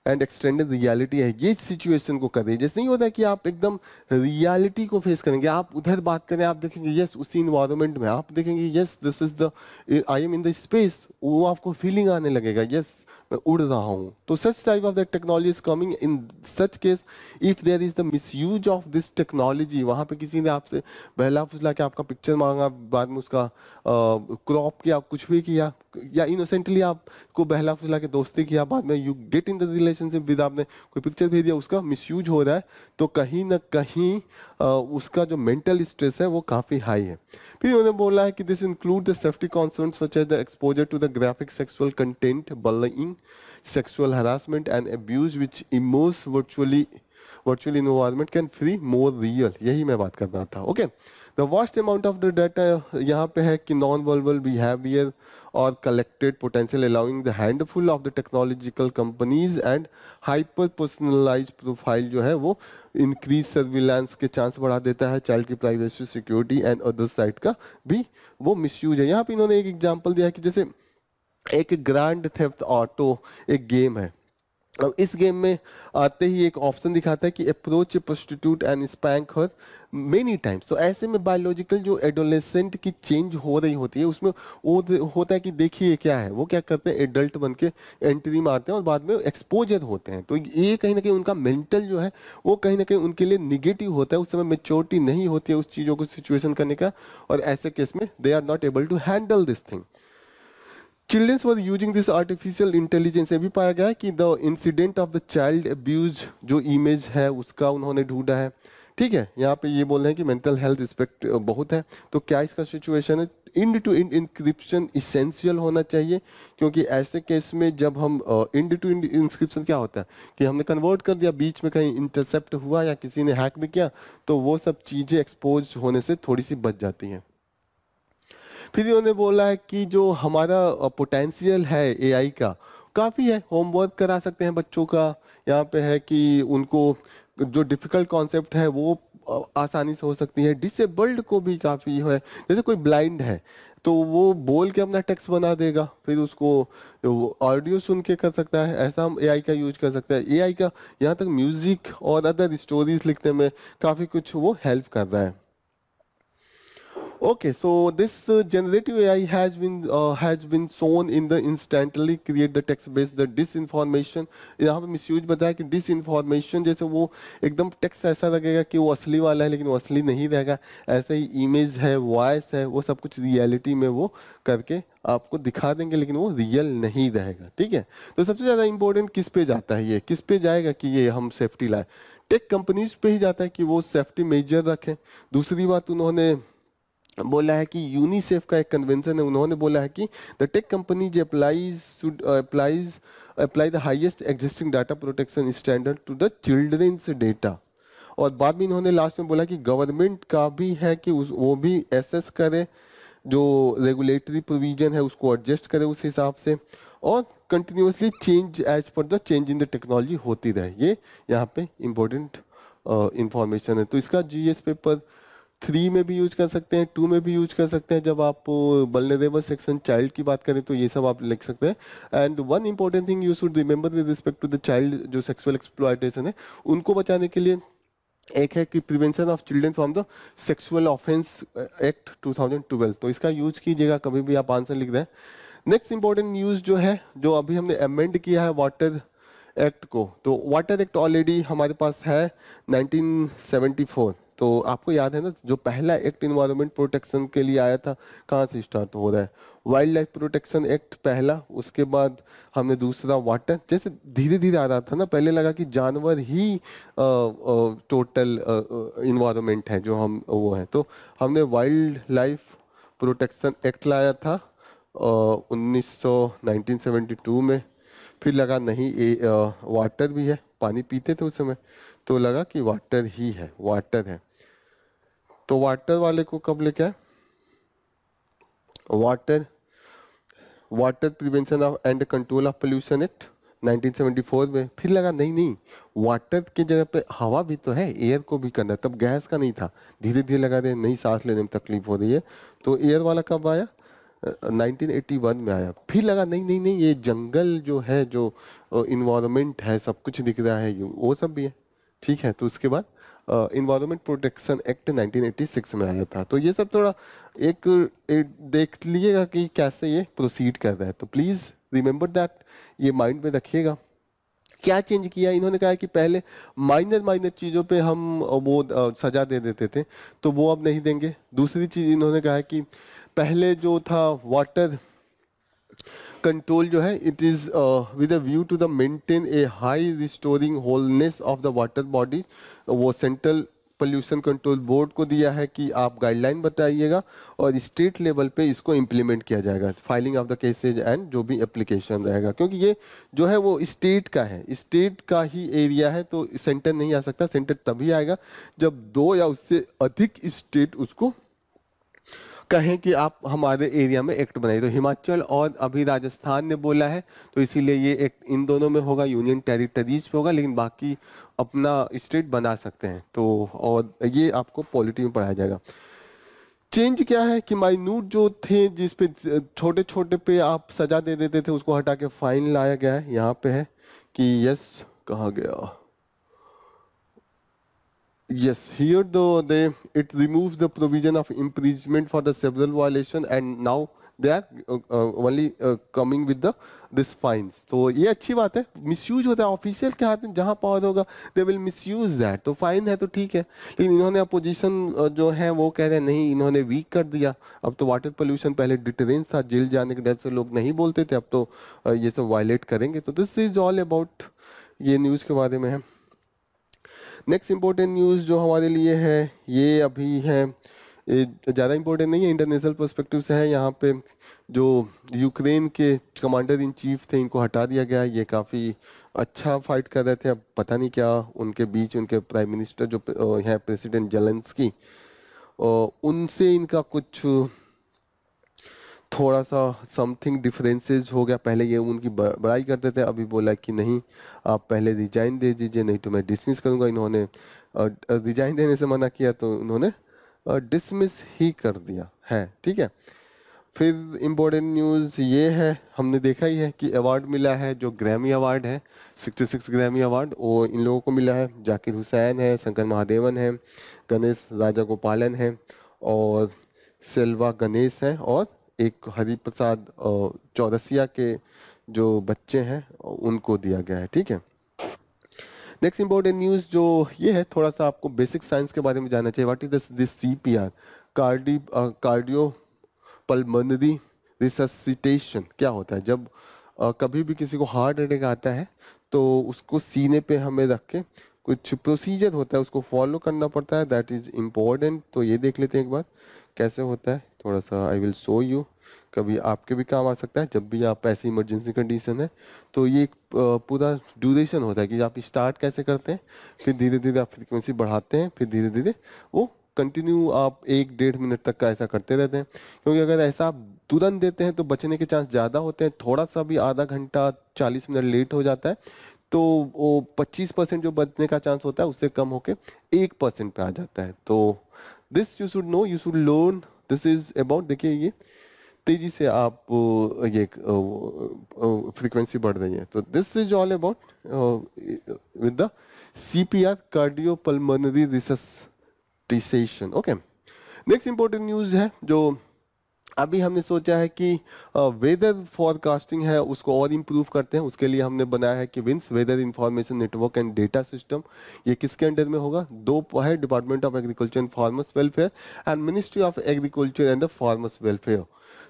एंड एक्सटेंडेड रियलिटी है ये सिचुएशन को करें जैसे नहीं होता कि आप एकदम रियलिटी को फेस करेंगे आप उधर बात करें आप देखेंगे यस उसी इन्वायरमेंट में आप देखेंगे yes this is the I am in the space वो आपको फीलिंग आने लगेगा यस मैं उड़ रहा हूँ तो such type of that technology is coming in such case if there is the misuse of this technology वहां पे किसी ने आपसे बहला फुसला के आपका पिक्चर मांगा बाद में उसका क्रॉप किया कुछ भी किया या इनोसेंटली आपको बहला फुला के दोस्ती किया बाद में you get in the relationship with आपने कोई पिक्चर भेज दिया उसका मिसयूज हो रहा है तो कहीं ना कहीं आ, उसका जो मेंटल स्ट्रेस है वो काफ़ी हाई है फिर उन्होंने बोला है कि this include the safety concern such as the exposure to the graphic sexual content bullying sexual harassment and abuse which immerse virtually virtual environment can free more real यही मैं बात कर रहा था okay the vast amount of the data यहाँ पे है कि non verbal behaviour or collected potential allowing the handful of the technological companies and hyper personalise profile जो है वो इंक्रीज सर्विलांस के चांस बढ़ा देता है चाइल्ड की privacy security and other side का भी वो मिसयूज है यहाँ पे इन्होंने एक एग्जाम्पल दिया है कि जैसे एक ग्रैंड थेफ्ट ऑटो एक गेम है अब इस गेम में आते ही एक ऑप्शन दिखाता है कि approach prostitute and spank her many times तो ऐसे में बायोलॉजिकल जो एडोलेसेंट की चेंज हो रही होती है उसमें वो होता है कि देखिए क्या है वो क्या करते हैं एडल्ट बन के एंट्री मारते हैं और बाद में एक्सपोजर होते हैं तो ये कहीं ना कहीं उनका मेंटल जो है वो कहीं ना कहीं उनके लिए निगेटिव होता है उस समय मेच्योरिटी नहीं होती है उस चीज़ों को सिचुएशन करने का और ऐसे केस में they are not able to handle this thing childrens were using this artificial intelligence ये भी पाया गया कि the incident of the child abuse जो इमेज है उसका उन्होंने ढूंढा है ठीक है यहाँ पे ये बोल रहे हैं कि मेंटल हेल्थ इस्पेक्ट बहुत है तो क्या इसका सिचुएशन है end to end inscription essential होना चाहिए क्योंकि ऐसे केस में जब हम इंड टू इंड इंस्क्रिप्शन क्या होता है कि हमने कन्वर्ट कर दिया बीच में कहीं इंटरसेप्ट हुआ या किसी ने हैक भी किया तो वो सब चीज़ें एक्सपोज होने से थोड़ी सी बच जाती हैं फिर इन्होंने बोला है कि जो हमारा पोटेंशियल है एआई का काफ़ी है होमवर्क करा सकते हैं बच्चों का यहाँ पे है कि उनको जो डिफ़िकल्ट कॉन्सेप्ट है वो आसानी से हो सकती है डिसेबल्ड को भी काफ़ी है जैसे कोई ब्लाइंड है तो वो बोल के अपना टेक्स्ट बना देगा फिर उसको ऑडियो सुन के कर सकता है ऐसा हम एआई का यूज कर सकते हैं एआई का यहाँ तक म्यूज़िक और अदर स्टोरीज लिखने में काफ़ी कुछ वो हेल्प कर रहा है Okay, so this uh, generative AI has been uh, has been shown in the instantly create the text based the disinformation यहाँ पे misuse बताया कि disinformation जैसे वो एकदम text ऐसा लगेगा कि वो असली वाला है लेकिन वो असली नहीं रहेगा ऐसे ही image है voice है वो सब कुछ reality में वो करके आपको दिखा देंगे लेकिन वो रियल नहीं रहेगा ठीक है तो सबसे ज़्यादा इंपॉर्टेंट किस पे जाता है ये किस पे जाएगा कि ये हम सेफ्टी लाए टेक कंपनीज पे ही जाता है कि वो सेफ्टी मेजर रखें दूसरी बात उन्होंने बोला है कि यूनिसेफ का एक कन्वेंशन है उन्होंने बोला है कि द टेक कंपनी जो applies should applies apply the highest existing data protection standard to the children's data और बाद में इन्होंने लास्ट में बोला कि गवर्नमेंट का भी है कि उस वो भी एसेस करे जो रेगुलेटरी प्रोविजन है उसको एडजस्ट करे उस हिसाब से और continuously change as per the change in the technology होती रहे ये यहाँ पे इम्पोर्टेंट इंफॉर्मेशन uh, है तो इसका जीएस पेपर थ्री में भी यूज कर सकते हैं टू में भी यूज कर सकते हैं जब आप बल्लेबल सेक्शन चाइल्ड की बात करें तो ये सब आप लिख सकते हैं and one important thing you should remember with respect to the child जो सेक्सुअल एक्सप्लॉयटेशन है उनको बचाने के लिए एक है कि prevention of children from the sexual offence act 2012 तो इसका यूज कीजिएगा कभी भी आप आंसर लिख दें नेक्स्ट इंपॉर्टेंट न्यूज़ जो है जो अभी हमने अमेंड किया है वाटर एक्ट को तो वाटर एक्ट ऑलरेडी हमारे पास है 1974 तो आपको याद है ना जो पहला एक्ट इन्वायरमेंट प्रोटेक्शन के लिए आया था कहाँ से स्टार्ट हो रहा है वाइल्ड लाइफ प्रोटेक्शन एक्ट पहला उसके बाद हमने दूसरा वाटर जैसे धीरे धीरे आ रहा था ना पहले लगा कि जानवर ही आ, आ, टोटल इन्वायरमेंट है जो हम वो है तो हमने वाइल्ड लाइफ प्रोटेक्शन एक्ट लाया था उन्नीस सौ में फिर लगा नहीं ए, आ, वाटर भी है पानी पीते थे उस समय तो लगा कि वाटर ही है वाटर है तो वाटर वाले को कब लेके आए water water prevention of and control of pollution act 1974 में फिर लगा नहीं नहीं वाटर की जगह पे हवा भी तो है एयर को भी करना तब गैस का नहीं था धीरे धीरे लगा रहे नहीं सांस लेने में तकलीफ हो रही है तो एयर वाला कब आया 1981 में आया फिर लगा नहीं नहीं नहीं ये जंगल जो है जो इन्वायरमेंट है सब कुछ दिख रहा है वो सब भी है ठीक है तो उसके बाद इन्वायरमेंट प्रोटेक्शन एक्ट 1986 में आया था तो ये सब थोड़ा एक, एक देख लीजिएगा कि कैसे ये प्रोसीड कर रहा है तो प्लीज़ रिमेंबर दैट ये माइंड में रखिएगा क्या चेंज किया इन्होंने कहा कि पहले माइनर माइनर चीज़ों पे हम वो सज़ा दे देते थे तो वो अब नहीं देंगे दूसरी चीज़ इन्होंने कहा कि पहले जो था वाटर control जो है it is uh, with a view to the maintain a high restoring wholeness of the water bodies वो central पोल्यूशन कंट्रोल बोर्ड को दिया है कि आप गाइडलाइन बताइएगा और स्टेट लेवल पे इसको इम्प्लीमेंट किया जाएगा filing of the cases and जो भी एप्लीकेशन रहेगा क्योंकि ये जो है वो स्टेट का है स्टेट का ही एरिया है तो सेंटर नहीं आ सकता सेंटर तभी आएगा जब दो या उससे अधिक स्टेट उसको कहें कि आप हमारे एरिया में एक्ट बनाइए तो हिमाचल और अभी राजस्थान ने बोला है तो इसीलिए ये एक्ट इन दोनों में होगा यूनियन टेरिटरीज पे होगा लेकिन बाकी अपना स्टेट बना सकते हैं तो और ये आपको पॉलिटी में पढ़ाया जाएगा चेंज क्या है कि माइन्यूट जो थे जिस पे छोटे छोटे पे आप सजा दे देते थे उसको हटा के फाइन लाया गया है यहाँ पे है कि यस कहा गया Yes, here though they it removes the provision of imprisonment for the several violation and now they are uh, uh, only uh, coming with the this fines. तो ये अच्छी बात है मिसयूज होता है ऑफिशियल के हाथ में जहाँ पावर होगा दे विल मिसयूज दैट तो फाइन है तो ठीक है लेकिन इन्होंने अपोजिशन जो है वो कह रहे हैं नहीं इन्होंने वीक कर दिया अब तो वाटर पोल्यूशन पहले डिटरेंस था जेल जाने के डर से लोग नहीं बोलते थे अब तो ये सब वायलेट करेंगे तो दिस इज ऑल अबाउट ये न्यूज़ के बारे में है नेक्स्ट इम्पोर्टेंट न्यूज़ जो हमारे लिए है ये अभी है ज़्यादा इम्पोर्टेंट नहीं है इंटरनेशनल परस्पेक्टिव से है यहाँ पे जो यूक्रेन के कमांडर इन चीफ थे इनको हटा दिया गया ये काफ़ी अच्छा फाइट कर रहे थे अब पता नहीं क्या उनके बीच उनके प्राइम मिनिस्टर जो हैं प्रेसिडेंट की उनसे इनका कुछ थोड़ा सा समथिंग डिफरेंसेज हो गया पहले ये उनकी बड़ाई करते थे अभी बोला कि नहीं आप पहले रिजाइन दे दीजिए नहीं तो मैं डिसमिस करूँगा इन्होंने रिजाइन देने से मना किया तो उन्होंने डिसमिस ही कर दिया है ठीक है फिर इम्पोर्टेंट न्यूज़ ये है हमने देखा ही है कि अवार्ड मिला है जो ग्रैमी अवार्ड है सिक्सटी सिक्स ग्रैमी अवार्ड वो इन लोगों को मिला है जाकिर हुसैन है शंकर महादेवन है गणेश राजा गोपालन है और सेल्वा गणेश है और एक हरि प्रसाद चौरसिया के जो बच्चे हैं उनको दिया गया है ठीक है नेक्स्ट इंपॉर्टेंट न्यूज़ जो ये है थोड़ा सा आपको बेसिक साइंस के बारे में जानना चाहिए what is this C P R cardi cardio pulmonary resuscitation क्या होता है जब आ, कभी भी किसी को हार्ट अटैक आता है तो उसको सीने पे हमें रख के कुछ प्रोसीजर होता है उसको फॉलो करना पड़ता है दैट इज़ इम्पोर्टेंट तो ये देख लेते हैं एक बार कैसे होता है थोड़ा सा आई विल शो यू कभी आपके भी काम आ सकता है जब भी आप ऐसी इमरजेंसी कंडीशन है तो ये एक पूरा ड्यूरेशन होता है कि आप स्टार्ट कैसे करते हैं फिर धीरे धीरे आप फ्रिक्वेंसी बढ़ाते हैं फिर धीरे धीरे वो कंटिन्यू आप एक डेढ़ मिनट तक का ऐसा करते रहते हैं क्योंकि अगर ऐसा आप तुरंत देते हैं तो बचने के चांस ज़्यादा होते हैं थोड़ा सा भी आधा घंटा चालीस मिनट लेट हो जाता है तो वो पच्चीस परसेंट जो बचने का चांस होता है उससे कम होकर एक परसेंट पे आ जाता है तो this you should know you should learn this is about देखिए ये तेजी से आप ये फ्रीक्वेंसी बढ़ रही है तो this is all about with the C P R cardio pulmonary resuscitation okay next important news है जो अभी हमने सोचा है कि वेदर फॉरकास्टिंग है उसको और इम्प्रूव करते हैं उसके लिए हमने बनाया है कि winds weather information network and data system ये किसके अंडर में होगा दो है department of agriculture and farmers welfare and ministry of agriculture and the farmers welfare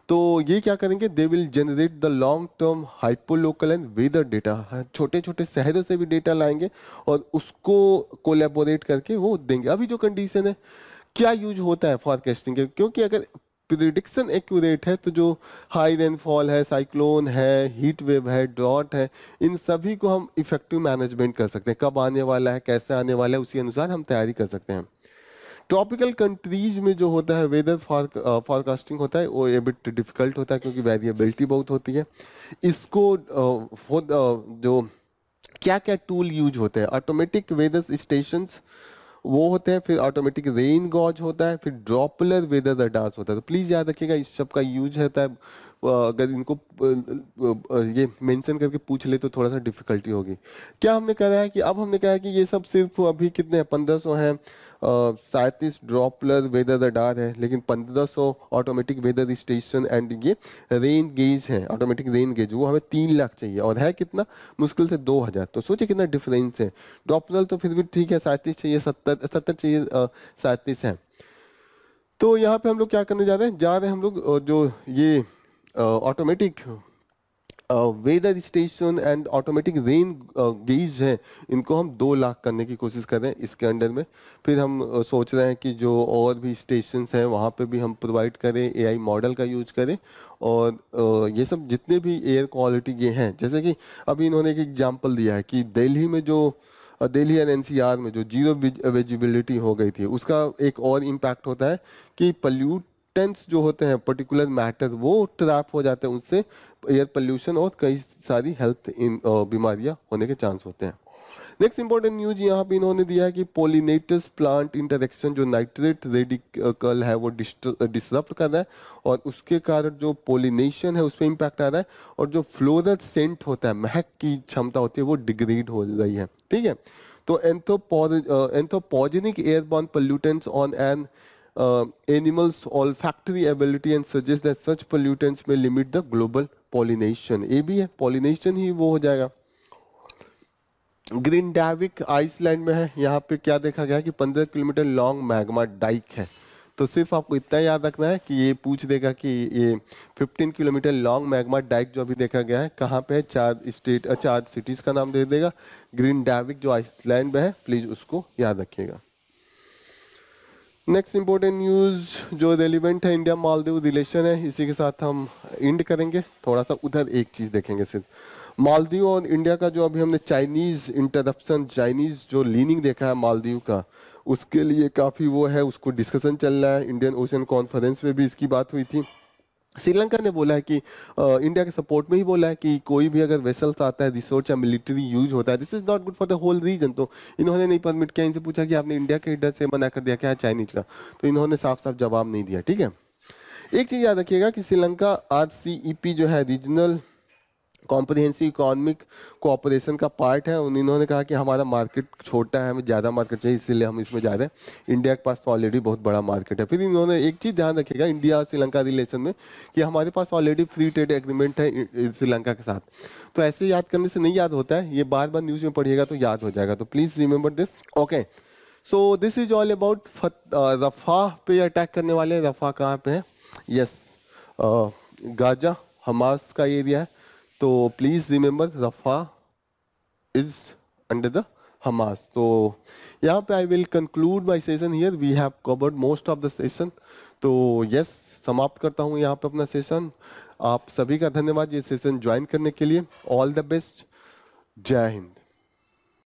तो ये क्या करेंगे they will generate the long term hyperlocal and weather data छोटे छोटे शहरों से भी डेटा लाएंगे और उसको कोलेबोरेट करके वो देंगे अभी जो कंडीशन है क्या यूज होता है फॉरकास्टिंग के क्योंकि अगर प्रिडिक्शन एक्यूरेट है तो जो हाई रेनफॉल है साइक्लोन है हीट वेव है ड्रॉट है इन सभी को हम इफेक्टिव मैनेजमेंट कर सकते हैं कब आने वाला है कैसे आने वाला है उसी अनुसार हम तैयारी कर सकते हैं ट्रॉपिकल कंट्रीज में जो होता है वेदर फॉरकास्टिंग होता है वो ये बिट डिफिकल्ट होता है क्योंकि वेरिएबिलिटी बहुत होती है इसको uh, जो क्या क्या टूल यूज होते हैं ऑटोमेटिक वेदर स्टेशंस वो होते हैं फिर ऑटोमेटिक रेन गॉज होता है फिर ड्रॉपलर वेदर रडार्स होता है तो प्लीज़ याद रखिएगा इस सब का यूज रहता है अगर इनको ये मेंशन करके पूछ ले तो थोड़ा सा डिफिकल्टी होगी क्या हमने कहा है कि अब हमने कहा है कि ये सब सिर्फ अभी कितने पंद्रह सौ हैं सैंतीस ड्रॉपलर वेदर रडार है लेकिन 1500 ऑटोमेटिक वेदर स्टेशन एंड ये रेन गेज है ऑटोमेटिक रेन गेज वो हमें तीन लाख चाहिए और है कितना मुश्किल से दो हज़ार तो सोचिए कितना डिफरेंस है ड्रॉपलर तो फिर भी ठीक है सैंतीस चाहिए सत्तर सत्तर चाहिए सैंतीस है तो यहाँ पे हम लोग क्या करने जा रहे हैं जा रहे हैं हम लोग जो ये automatic weather station and automatic rain gauge है इनको हम दो लाख करने की कोशिश कर रहे हैं इसके अंडर में फिर हम सोच रहे हैं कि जो और भी स्टेशन हैं वहाँ पे भी हम प्रोवाइड करें एआई मॉडल का यूज करें और ये सब जितने भी एयर क्वालिटी ये हैं जैसे कि अभी इन्होंने एक एग्जाम्पल दिया है कि दिल्ली में जो दिल्ली एंड आर में जो जीरो विजिबिलिटी हो गई थी उसका एक और इम्पैक्ट होता है कि पल्यूट पोलूटेंट्स जो होते हैं पर्टिकुलर मैटर वो ट्रैप हो जाते हैं उससे एयर पोल्यूशन और कई सारी हेल्थ इन बीमारियां होने के चांस होते हैं नेक्स्ट इंपॉर्टेंट न्यूज यहाँ पे इन्होंने दिया है कि पोलिनेटस प्लांट इंटरेक्शन जो नाइट्रेट रेडिकल है वो डिस्टर्ब कर रहा है और उसके कारण जो पोलिनेशन है उस पर इम्पैक्ट आ रहा है और जो फ्लोरल सेंट होता है महक की क्षमता होती है वो डिग्रेड हो रही है ठीक है तो anthropogenic airborne pollutants on an uh, animals olfactory ability and suggest that such pollutants may limit the global pollination. ये भी है pollination hi wo ho jayega Grindavik Iceland में है यहाँ पे क्या देखा गया कि 15 किलोमीटर लॉन्ग मैग्मा डाइक है तो सिर्फ आपको इतना याद रखना है कि ये पूछ देगा कि ये 15 किलोमीटर लॉन्ग मैग्मा डाइक जो अभी देखा गया है कहाँ पे है चार स्टेट चार सिटीज़ का नाम दे देगा ग्रीन डैविक जो आइसलैंड में है प्लीज़ उसको याद रखिएगा नेक्स्ट इम्पोर्टेंट न्यूज़ जो रेलिवेंट है इंडिया मालदीव रिलेशन है इसी के साथ हम इंड करेंगे थोड़ा सा उधर एक चीज़ देखेंगे सिर्फ मालदीव और इंडिया का जो अभी हमने चाइनीज़ इंटरप्शन चाइनीज़ जो लीनिंग देखा है मालदीव का उसके लिए काफ़ी वो है उसको डिस्कशन चल रहा है इंडियन ओशन कॉन्फ्रेंस में भी इसकी बात हुई थी श्रीलंका ने बोला है कि इंडिया के सपोर्ट में ही बोला है कि कोई भी अगर वेसल्स आता है रिसोर्स या मिलिट्री यूज होता है this is not good for the whole region तो इन्होंने नहीं परमिट किया इनसे पूछा कि आपने इंडिया के हिडर से मना कर दिया क्या चाइनीज का तो इन्होंने साफ साफ जवाब नहीं दिया ठीक है एक चीज़ याद रखिएगा कि श्रीलंका आर e जो है रीजनल कॉम्प्रिहेंसिव इकोनॉमिक कोऑपरेशन का पार्ट है उन्होंने कहा कि हमारा मार्केट छोटा है हमें ज़्यादा मार्केट चाहिए इसीलिए हम इसमें जा रहे हैं इंडिया के पास तो ऑलरेडी बहुत बड़ा मार्केट है फिर इन्होंने एक चीज़ ध्यान रखेगा इंडिया और श्रीलंका रिलेशन में कि हमारे पास ऑलरेडी फ्री ट्रेड एग्रीमेंट है श्रीलंका के साथ तो ऐसे याद करने से नहीं याद होता है ये बार बार न्यूज़ में पढ़िएगा तो याद हो जाएगा तो please remember this okay so this is all about Rafah पे अटैक करने वाले रफ़ा कहाँ पे है यस yes, गाजा हमास का एरिया है तो please remember Rafah is under the Hamas तो यहाँ पे I will conclude my session here we have covered most of the session तो यस समाप्त करता हूँ यहाँ पे अपना सेशन आप सभी का धन्यवाद ये सेशन ज्वाइन करने के लिए ऑल द बेस्ट जय हिंद